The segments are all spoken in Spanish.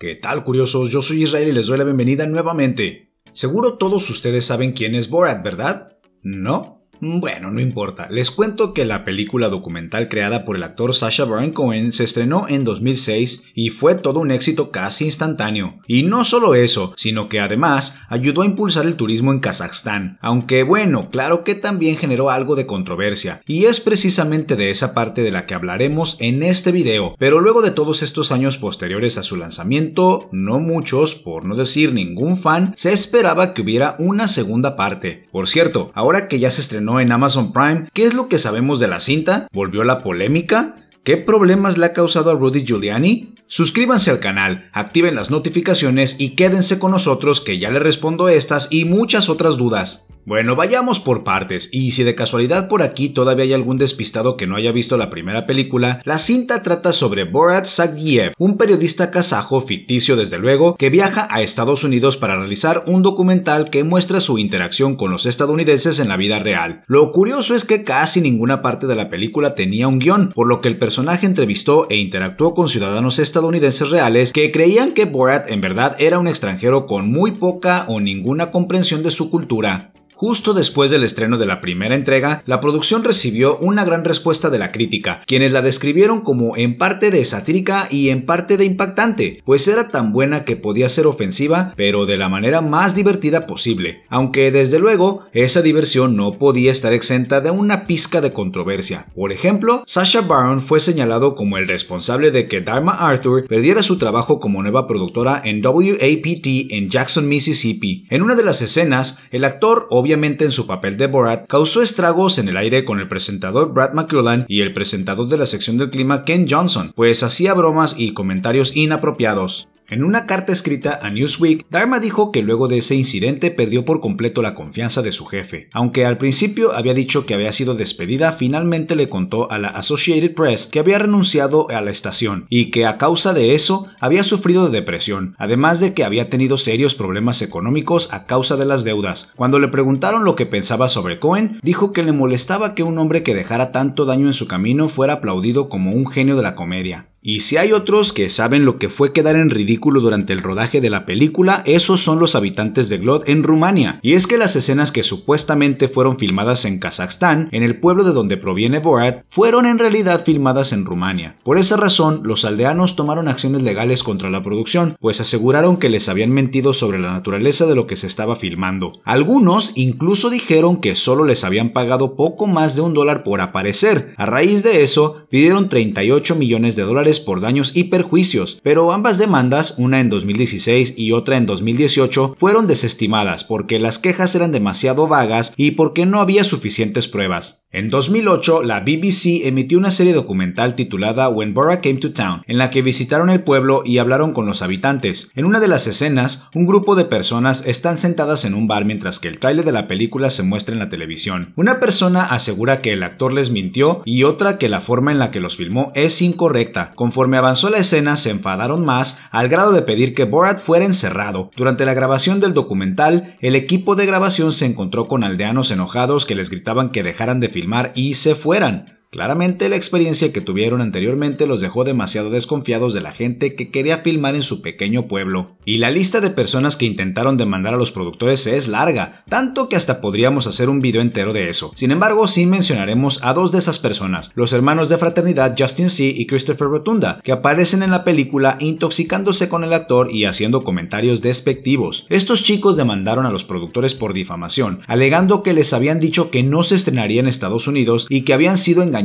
¿Qué tal, curiosos? Yo soy Israel y les doy la bienvenida nuevamente. Seguro todos ustedes saben quién es Borat, ¿verdad? ¿No? Mm, bueno, no importa. Les cuento que la película documental creada por el actor Sasha Baron Cohen se estrenó en 2006 y fue todo un éxito casi instantáneo. Y no solo eso, sino que además ayudó a impulsar el turismo en Kazajstán, aunque bueno, claro que también generó algo de controversia. Y es precisamente de esa parte de la que hablaremos en este video. Pero luego de todos estos años posteriores a su lanzamiento, no muchos, por no decir ningún fan, se esperaba que hubiera una segunda parte. Por cierto, ahora que ya se estrenó en Amazon Prime. ¿Qué es lo que sabemos de la cinta? ¿Volvió la polémica? ¿Qué problemas le ha causado a Rudy Giuliani? Suscríbanse al canal, activen las notificaciones y quédense con nosotros que ya les respondo estas y muchas otras dudas. Bueno, vayamos por partes, y si de casualidad por aquí todavía hay algún despistado que no haya visto la primera película, la cinta trata sobre Borat Zagiev, un periodista kazajo ficticio desde luego, que viaja a Estados Unidos para realizar un documental que muestra su interacción con los estadounidenses en la vida real. Lo curioso es que casi ninguna parte de la película tenía un guión, por lo que el personaje entrevistó e interactuó con ciudadanos estadounidenses reales que creían que Borat en verdad era un extranjero con muy poca o ninguna comprensión de su cultura. Justo después del estreno de la primera entrega, la producción recibió una gran respuesta de la crítica, quienes la describieron como en parte de satírica y en parte de impactante, pues era tan buena que podía ser ofensiva, pero de la manera más divertida posible, aunque desde luego esa diversión no podía estar exenta de una pizca de controversia. Por ejemplo, Sasha Baron fue señalado como el responsable de que Dharma Arthur perdiera su trabajo como nueva productora en WAPT en Jackson, Mississippi. En una de las escenas, el actor obviamente en su papel de Borat, causó estragos en el aire con el presentador Brad McCullough y el presentador de la sección del clima Ken Johnson, pues hacía bromas y comentarios inapropiados. En una carta escrita a Newsweek, Dharma dijo que luego de ese incidente perdió por completo la confianza de su jefe. Aunque al principio había dicho que había sido despedida, finalmente le contó a la Associated Press que había renunciado a la estación y que a causa de eso había sufrido de depresión, además de que había tenido serios problemas económicos a causa de las deudas. Cuando le preguntaron lo que pensaba sobre Cohen, dijo que le molestaba que un hombre que dejara tanto daño en su camino fuera aplaudido como un genio de la comedia. Y si hay otros que saben lo que fue quedar en ridículo durante el rodaje de la película, esos son los habitantes de Glod en Rumania. Y es que las escenas que supuestamente fueron filmadas en Kazajstán, en el pueblo de donde proviene Borat, fueron en realidad filmadas en Rumania. Por esa razón, los aldeanos tomaron acciones legales contra la producción, pues aseguraron que les habían mentido sobre la naturaleza de lo que se estaba filmando. Algunos incluso dijeron que solo les habían pagado poco más de un dólar por aparecer. A raíz de eso, pidieron 38 millones de dólares por daños y perjuicios, pero ambas demandas, una en 2016 y otra en 2018, fueron desestimadas porque las quejas eran demasiado vagas y porque no había suficientes pruebas. En 2008, la BBC emitió una serie documental titulada When Borat Came to Town, en la que visitaron el pueblo y hablaron con los habitantes. En una de las escenas, un grupo de personas están sentadas en un bar mientras que el tráiler de la película se muestra en la televisión. Una persona asegura que el actor les mintió y otra que la forma en la que los filmó es incorrecta. Conforme avanzó la escena, se enfadaron más al grado de pedir que Borat fuera encerrado. Durante la grabación del documental, el equipo de grabación se encontró con aldeanos enojados que les gritaban que dejaran de filmar y se fueran. Claramente la experiencia que tuvieron anteriormente los dejó demasiado desconfiados de la gente que quería filmar en su pequeño pueblo, y la lista de personas que intentaron demandar a los productores es larga, tanto que hasta podríamos hacer un video entero de eso. Sin embargo, sí mencionaremos a dos de esas personas, los hermanos de fraternidad Justin C. y Christopher Rotunda, que aparecen en la película intoxicándose con el actor y haciendo comentarios despectivos. Estos chicos demandaron a los productores por difamación, alegando que les habían dicho que no se estrenaría en Estados Unidos y que habían sido engañados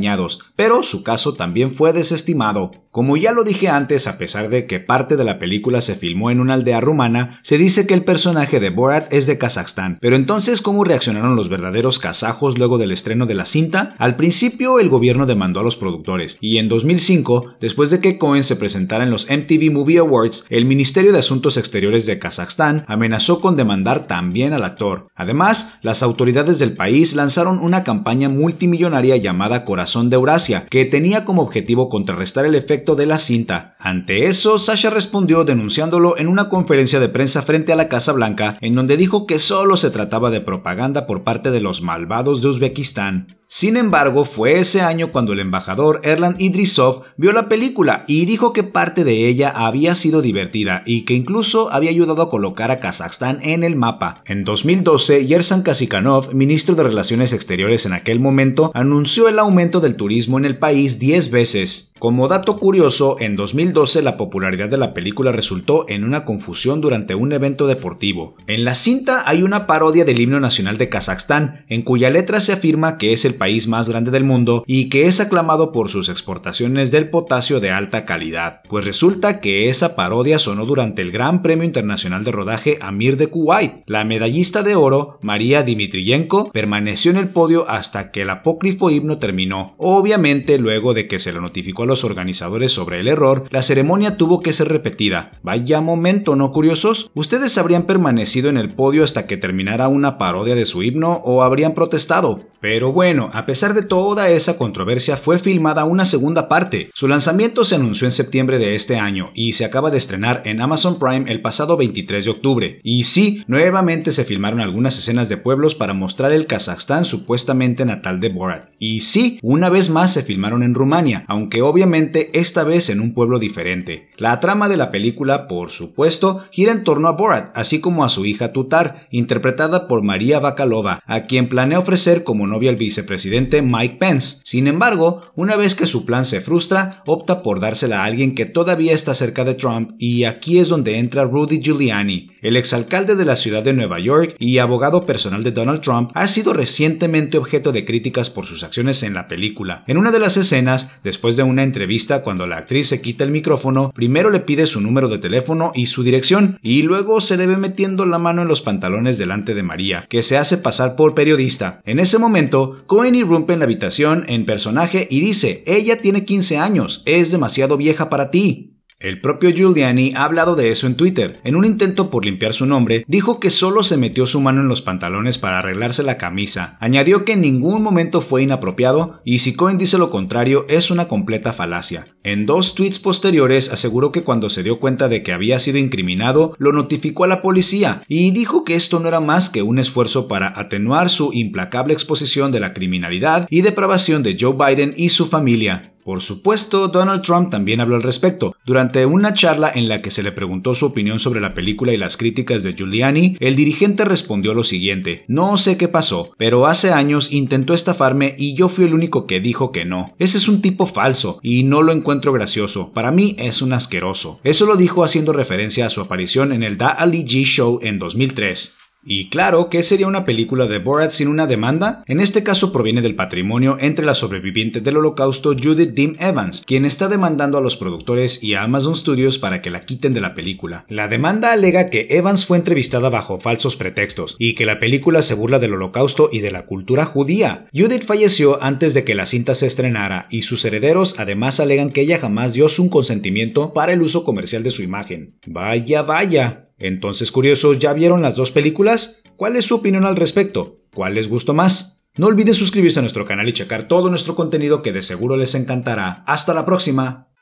pero su caso también fue desestimado. Como ya lo dije antes, a pesar de que parte de la película se filmó en una aldea rumana, se dice que el personaje de Borat es de Kazajstán. Pero entonces, ¿cómo reaccionaron los verdaderos kazajos luego del estreno de la cinta? Al principio, el gobierno demandó a los productores, y en 2005, después de que Cohen se presentara en los MTV Movie Awards, el Ministerio de Asuntos Exteriores de Kazajstán amenazó con demandar también al actor. Además, las autoridades del país lanzaron una campaña multimillonaria llamada Corazón de Eurasia, que tenía como objetivo contrarrestar el efecto de la cinta. Ante eso, Sasha respondió denunciándolo en una conferencia de prensa frente a la Casa Blanca, en donde dijo que solo se trataba de propaganda por parte de los malvados de Uzbekistán. Sin embargo, fue ese año cuando el embajador Erland Idrisov vio la película y dijo que parte de ella había sido divertida y que incluso había ayudado a colocar a Kazajstán en el mapa. En 2012, Yersan Kasikanov, ministro de Relaciones Exteriores en aquel momento, anunció el aumento del turismo en el país 10 veces. Como dato curioso, en 2012 la popularidad de la película resultó en una confusión durante un evento deportivo. En la cinta hay una parodia del himno nacional de Kazajstán, en cuya letra se afirma que es el país más grande del mundo y que es aclamado por sus exportaciones del potasio de alta calidad. Pues resulta que esa parodia sonó durante el Gran Premio Internacional de Rodaje Amir de Kuwait. La medallista de oro, María Dimitriyenko, permaneció en el podio hasta que el apócrifo himno terminó, obviamente luego de que se lo notificó a los organizadores sobre el error, la ceremonia tuvo que ser repetida. Vaya momento, ¿no curiosos? ¿Ustedes habrían permanecido en el podio hasta que terminara una parodia de su himno o habrían protestado? Pero bueno, a pesar de toda esa controversia fue filmada una segunda parte. Su lanzamiento se anunció en septiembre de este año y se acaba de estrenar en Amazon Prime el pasado 23 de octubre. Y sí, nuevamente se filmaron algunas escenas de pueblos para mostrar el Kazajstán supuestamente natal de Borat. Y sí, una vez más se filmaron en Rumania, aunque obviamente esta vez en un pueblo diferente. La trama de la película, por supuesto, gira en torno a Borat, así como a su hija Tutar, interpretada por María Bakalova, a quien planea ofrecer como novia al vicepresidente Mike Pence. Sin embargo, una vez que su plan se frustra, opta por dársela a alguien que todavía está cerca de Trump y aquí es donde entra Rudy Giuliani, el exalcalde de la ciudad de Nueva York y abogado personal de Donald Trump, ha sido recientemente objeto de críticas por sus en la película. En una de las escenas, después de una entrevista cuando la actriz se quita el micrófono, primero le pide su número de teléfono y su dirección, y luego se le ve metiendo la mano en los pantalones delante de María, que se hace pasar por periodista. En ese momento, Cohen irrumpe en la habitación en personaje y dice, ella tiene 15 años, es demasiado vieja para ti. El propio Giuliani ha hablado de eso en Twitter. En un intento por limpiar su nombre, dijo que solo se metió su mano en los pantalones para arreglarse la camisa. Añadió que en ningún momento fue inapropiado y si Cohen dice lo contrario es una completa falacia. En dos tweets posteriores aseguró que cuando se dio cuenta de que había sido incriminado, lo notificó a la policía y dijo que esto no era más que un esfuerzo para atenuar su implacable exposición de la criminalidad y depravación de Joe Biden y su familia. Por supuesto, Donald Trump también habló al respecto. Durante una charla en la que se le preguntó su opinión sobre la película y las críticas de Giuliani, el dirigente respondió lo siguiente, no sé qué pasó, pero hace años intentó estafarme y yo fui el único que dijo que no. Ese es un tipo falso y no lo encuentro gracioso, para mí es un asqueroso. Eso lo dijo haciendo referencia a su aparición en el Da Ali G Show en 2003. Y claro, ¿qué sería una película de Borat sin una demanda? En este caso proviene del patrimonio entre la sobreviviente del holocausto Judith Dean Evans, quien está demandando a los productores y a Amazon Studios para que la quiten de la película. La demanda alega que Evans fue entrevistada bajo falsos pretextos y que la película se burla del holocausto y de la cultura judía. Judith falleció antes de que la cinta se estrenara y sus herederos además alegan que ella jamás dio su consentimiento para el uso comercial de su imagen. Vaya, vaya. Entonces, curiosos, ¿ya vieron las dos películas? ¿Cuál es su opinión al respecto? ¿Cuál les gustó más? No olviden suscribirse a nuestro canal y checar todo nuestro contenido que de seguro les encantará. Hasta la próxima.